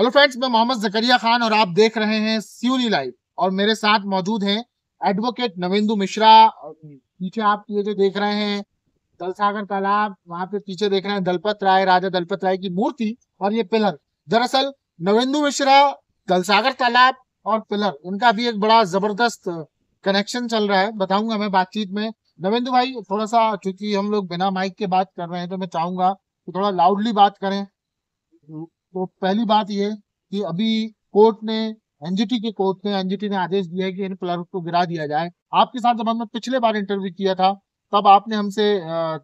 Hello friends मैं मोहम्मद जकरिया खान और आप देख रहे हैं सियोली लाइव और मेरे साथ मौजूद हैं एडवोकेट नवेंदु मिश्रा पीछे आप ये जो देख रहे हैं दल सागर तालाब वहां पे पीछे देख रहे हैं दलपत राय राजा दलपत राय की मूर्ति और ये पिलर दरअसल नवेंदु मिश्रा दल सागर तालाब और पिलर उनका भी एक बड़ा जबरदस्त कनेक्शन चल रहा है बताऊंगा मैं बातचीत में नवेंदु भाई थोड़ा सा चूंकि हम लोग बिना माइक के बात कर रहे हैं तो मैं चाहूंगा कि थोड़ा लाउडली बात करें तो पहली बात ये कि अभी कोर्ट ने एनजीटी के कोर्ट ने एनजीटी ने आदेश दिया है कि इन प्लग को गिरा दिया जाए आपके साथ जब हमने पिछले बार इंटरव्यू किया था तब आपने हमसे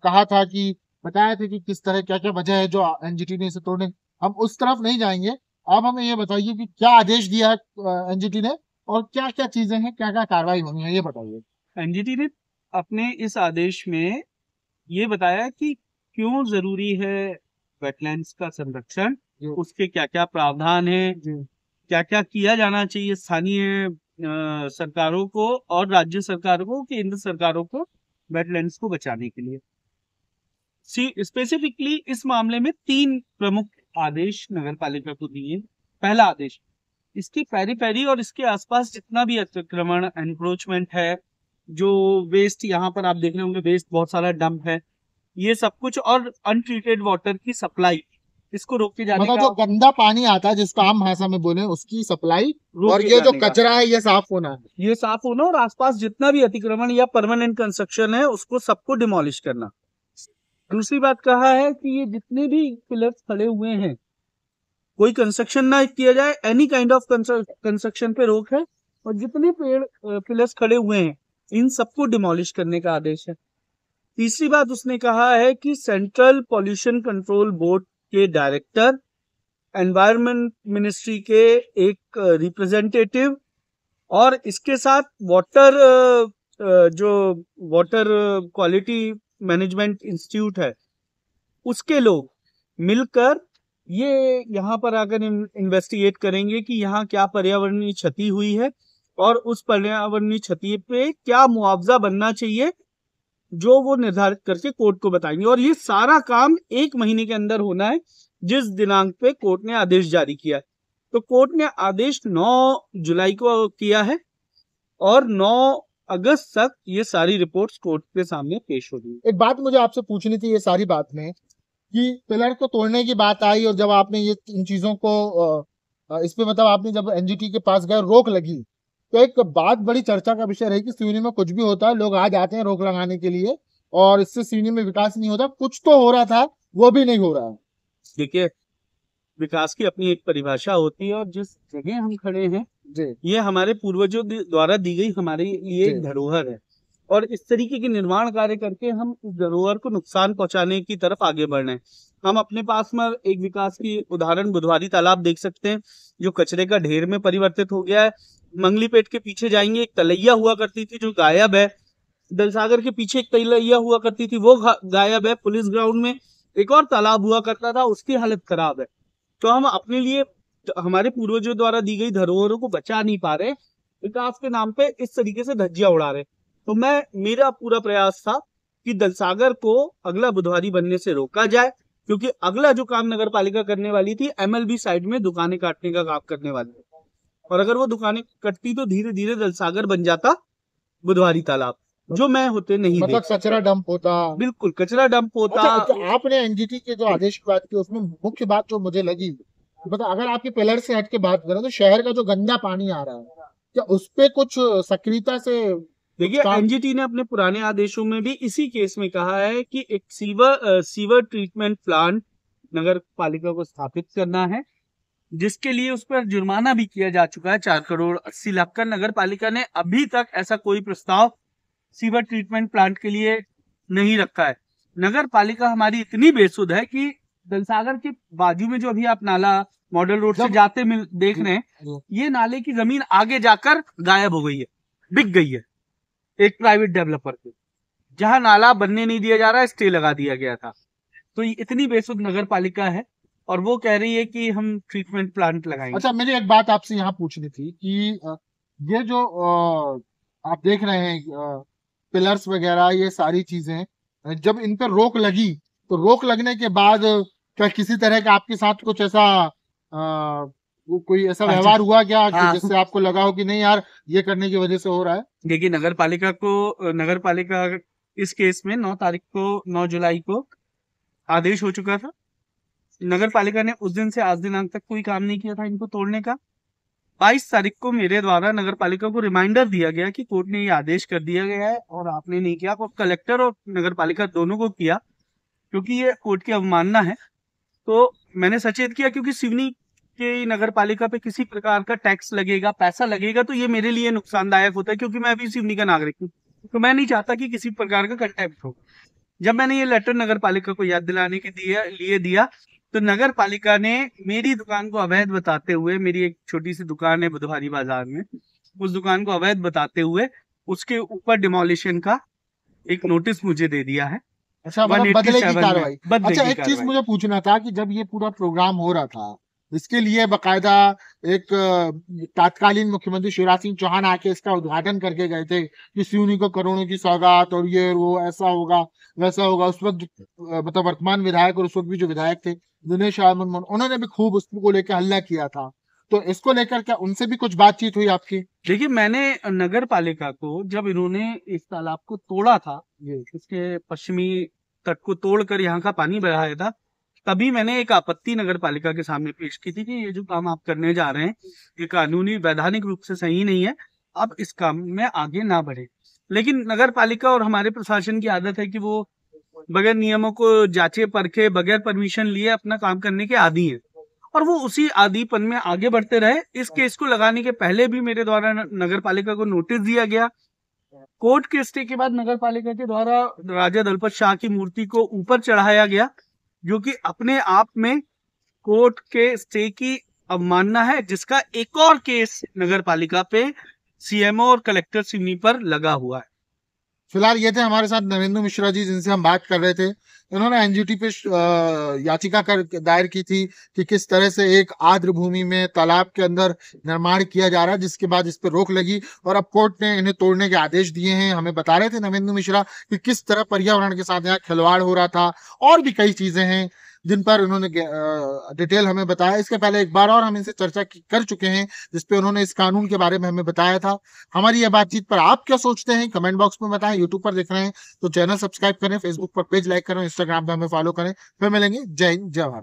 कहा था कि बताया था कि किस तरह क्या क्या वजह है जो एनजीटी ने इसे तोड़ने हम उस तरफ नहीं जाएंगे आप हमें ये बताइए कि क्या आदेश दिया है एनजीटी ने और क्या क्या चीजें हैं क्या क्या कार्रवाई होनी है ये बताइए एनजीटी ने अपने इस आदेश में ये बताया कि क्यों जरूरी है वेटलैंड का संरक्षण उसके क्या क्या प्रावधान है क्या क्या किया जाना चाहिए स्थानीय सरकारों को और राज्य सरकारों को केंद्र सरकारों को वेटलैंड को बचाने के लिए सी स्पेसिफिकली इस मामले में तीन प्रमुख आदेश नगर पालिका को दिए पहला आदेश इसकी पैरी और इसके आसपास जितना भी अतिक्रमण एनक्रोचमेंट है जो वेस्ट यहाँ पर आप देख रहे होंगे वेस्ट बहुत सारा डंप है ये सब कुछ और अनट्रीटेड वाटर की सप्लाई इसको के जाने मतलब जो गंदा पानी आता है जिसको आम भाषा में बोले उसकी सप्लाई और ये जो कचरा है ये साफ होना है ये साफ होना और आसपास जितना भी अतिक्रमण या परमानेंट कंस्ट्रक्शन है उसको सबको डिमोलिश करना दूसरी बात कहा है कि ये जितने भी पिलर्स खड़े हुए हैं कोई कंस्ट्रक्शन ना किया जाए एनी काइंड ऑफ कंस्ट्रक्शन पे रोक है और जितने पेड़ पिलर्स खड़े हुए हैं इन सबको डिमोलिश करने का आदेश है तीसरी बात उसने कहा है कि सेंट्रल पॉल्यूशन कंट्रोल बोर्ड के डायरेक्टर एनवायरमेंट मिनिस्ट्री के एक रिप्रेजेंटेटिव और इसके साथ वाटर जो वाटर क्वालिटी मैनेजमेंट इंस्टीट्यूट है उसके लोग मिलकर ये यहाँ पर आकर इन्वेस्टिगेट करेंगे कि यहाँ क्या पर्यावरणीय क्षति हुई है और उस पर्यावरणीय क्षति पे क्या मुआवजा बनना चाहिए जो वो निर्धारित करके कोर्ट को बताएंगे और ये सारा काम एक महीने के अंदर होना है जिस दिनांक पे कोर्ट ने आदेश जारी किया है तो कोर्ट ने आदेश 9 जुलाई को किया है और 9 अगस्त तक ये सारी रिपोर्ट्स कोर्ट के सामने पेश होगी एक बात मुझे आपसे पूछनी थी ये सारी बात में कि पिलर को तोड़ने की बात आई और जब आपने ये इन चीजों को इस पे मतलब आपने जब एनजीटी के पास गए रोक लगी तो एक बात बड़ी चर्चा का विषय रही कि सिवनी में कुछ भी होता है लोग आ जाते हैं रोक लगाने के लिए और इससे सिवनी में विकास नहीं होता कुछ तो हो रहा था वो भी नहीं हो रहा है देखिए विकास की अपनी एक परिभाषा होती है और जिस जगह हम खड़े हैं ये हमारे पूर्वजों द्वारा दी गई हमारे लिए धरोहर है और इस तरीके के निर्माण कार्य करके हम इस धरोहर को नुकसान पहुंचाने की तरफ आगे बढ़ रहे हैं हम अपने पास में एक विकास की उदाहरण बुधवारी तालाब देख सकते हैं जो कचरे का ढेर में परिवर्तित हो गया है मंगली पेट के पीछे जाएंगे एक तलैया हुआ करती थी जो गायब है दलसागर के पीछे एक तलैया हुआ करती थी वो गायब है पुलिस ग्राउंड में एक और तालाब हुआ करता था उसकी हालत खराब है तो हम अपने लिए हमारे पूर्वजों द्वारा दी गई धरोहरों को बचा नहीं पा रहे विकास के नाम पे इस तरीके से धज्जियां उड़ा रहे तो मैं मेरा पूरा प्रयास था कि दलसागर को अगला बुधवारी बनने से रोका जाए क्योंकि अगला जो काम नगर पालिका करने वाली थी एमएलबी साइड में दुकानें काटने का काम करने वाली और अगर वो दुकानें कटती तो धीरे धीरे दलसागर बन जाता बुधवारी तालाब जो मैं होते नहीं मतलब कचरा डंप होता बिल्कुल कचरा डंप होता अच्छा, तो आपने एनजीटी के जो आदेश की बात की उसमें मुख्य बात जो मुझे लगी मतलब अगर आपके पिलर से हट के बात करें तो शहर का जो गंदा पानी आ रहा है क्या उस पर कुछ सक्रियता से देखिए तो एनजीटी ने अपने पुराने आदेशों में भी इसी केस में कहा है कि एक सीवर सीवर ट्रीटमेंट प्लांट नगर पालिका को स्थापित करना है जिसके लिए उस पर जुर्माना भी किया जा चुका है चार करोड़ अस्सी लाख का नगर पालिका ने अभी तक ऐसा कोई प्रस्ताव सीवर ट्रीटमेंट प्लांट के लिए नहीं रखा है नगर पालिका हमारी इतनी बेसुध है कि दलसागर के बाजू में जो अभी आप नाला मॉडल रोड से जाते मिल, देख रहे हैं हम्म। ये नाले की जमीन आगे जाकर गायब हो गई है बिक गई है एक प्राइवेट डेवलपर के जहां नाला बनने नहीं दिया जा रहा है स्टे लगा दिया गया था तो इतनी बेसुद नगर पालिका है और वो कह रही है कि हम ट्रीटमेंट प्लांट लगाएंगे अच्छा मेरी एक बात आपसे यहाँ पूछनी थी कि ये जो आप देख रहे हैं पिलर्स वगैरह ये सारी चीजें जब इन पर रोक लगी तो रोक लगने के बाद क्या किसी तरह का आपके साथ कुछ ऐसा वो कोई ऐसा हाँ व्यवहार हुआ क्या हाँ। जिससे आपको लगा हो कि नहीं यार ये करने की वजह से हो रहा है देखिए नगर पालिका को नगर पालिका इस केस में नौ तारीख को नौ जुलाई को आदेश हो चुका था नगर पालिका ने उस दिन से आज दिनांक तक कोई काम नहीं किया था इनको तोड़ने का बाईस तारीख को मेरे द्वारा नगर पालिका को रिमाइंडर दिया गया कि कोर्ट ने ये आदेश कर दिया गया है और आपने नहीं किया और कलेक्टर और नगर पालिका दोनों को किया क्योंकि ये कोर्ट की अवमानना है तो मैंने सचेत किया क्योंकि सिवनी के नगर पालिका पे किसी प्रकार का टैक्स लगेगा पैसा लगेगा तो ये मेरे लिए नुकसानदायक होता है क्योंकि मैं अभी सिवनी का नागरिक हूँ तो मैं नहीं चाहता कि किसी प्रकार का कंटेप्ट हो जब मैंने ये लेटर नगर पालिका को याद दिलाने के दिया लिए दिया तो नगर पालिका ने मेरी दुकान को अवैध बताते हुए मेरी एक छोटी सी दुकान है बुधवारी बाजार में उस दुकान को अवैध बताते हुए उसके ऊपर डिमोलिशन का एक नोटिस मुझे दे दिया है अच्छा मतलब बदले की कार्रवाई अच्छा एक चीज मुझे पूछना था कि जब ये पूरा प्रोग्राम हो रहा था इसके लिए बकायदा एक तात्कालीन मुख्यमंत्री शिवराज सिंह चौहान आके इसका उद्घाटन करके गए थे कि सीनी को करोड़ों की सौगात और ये वो ऐसा होगा वैसा होगा उस वक्त मतलब वर्तमान विधायक और उस वक्त भी जो विधायक थे दिनेश राय मनमोहन उन्होंने भी खूब उसको लेकर हल्ला किया था तो इसको लेकर क्या उनसे भी कुछ बातचीत हुई आपकी देखिए मैंने नगर पालिका को जब इन्होंने इस तालाब को तोड़ा था इसके पश्चिमी तट को तोड़कर यहाँ का पानी बढ़ाया था तभी मैंने एक आपत्ति नगर पालिका के सामने पेश की थी कि ये जो काम आप करने जा रहे हैं ये कानूनी वैधानिक रूप से सही नहीं है आप इस काम में आगे ना बढ़े लेकिन नगर पालिका और हमारे प्रशासन की आदत है कि वो बगैर नियमों को जांचे परखे बगैर परमिशन लिए अपना काम करने के आदि है और वो उसी आदिपन में आगे बढ़ते रहे इस केस को लगाने के पहले भी मेरे द्वारा नगर पालिका को नोटिस दिया गया कोर्ट के स्टे के बाद नगर पालिका के द्वारा राजा दलपत शाह की मूर्ति को ऊपर चढ़ाया गया जो कि अपने आप में कोर्ट के स्टे की अवमानना है जिसका एक और केस नगर पालिका पे सीएमओ और कलेक्टर सिवनी पर लगा हुआ है फिलहाल ये थे हमारे साथ नरेंद्र मिश्रा जी जिनसे हम बात कर रहे थे इन्होंने एनजीटी पे याचिका कर दायर की थी कि किस तरह से एक आर्द्र भूमि में तालाब के अंदर निर्माण किया जा रहा है जिसके बाद इस पर रोक लगी और अब कोर्ट ने इन्हें तोड़ने के आदेश दिए हैं हमें बता रहे थे नवेंद्र मिश्रा कि किस तरह पर्यावरण के साथ यहाँ खिलवाड़ हो रहा था और भी कई चीजें हैं जिन पर उन्होंने डिटेल हमें बताया इसके पहले एक बार और हम इनसे चर्चा कर चुके हैं जिसपे उन्होंने इस कानून के बारे में हमें बताया था हमारी यह बातचीत पर आप क्या सोचते हैं कमेंट बॉक्स में बताएं यूट्यूब पर देख रहे हैं तो चैनल सब्सक्राइब करें फेसबुक पर पेज लाइक करें इंस्टाग्राम पर हमें फॉलो करें फिर मिलेंगे जय हिंद जय भारत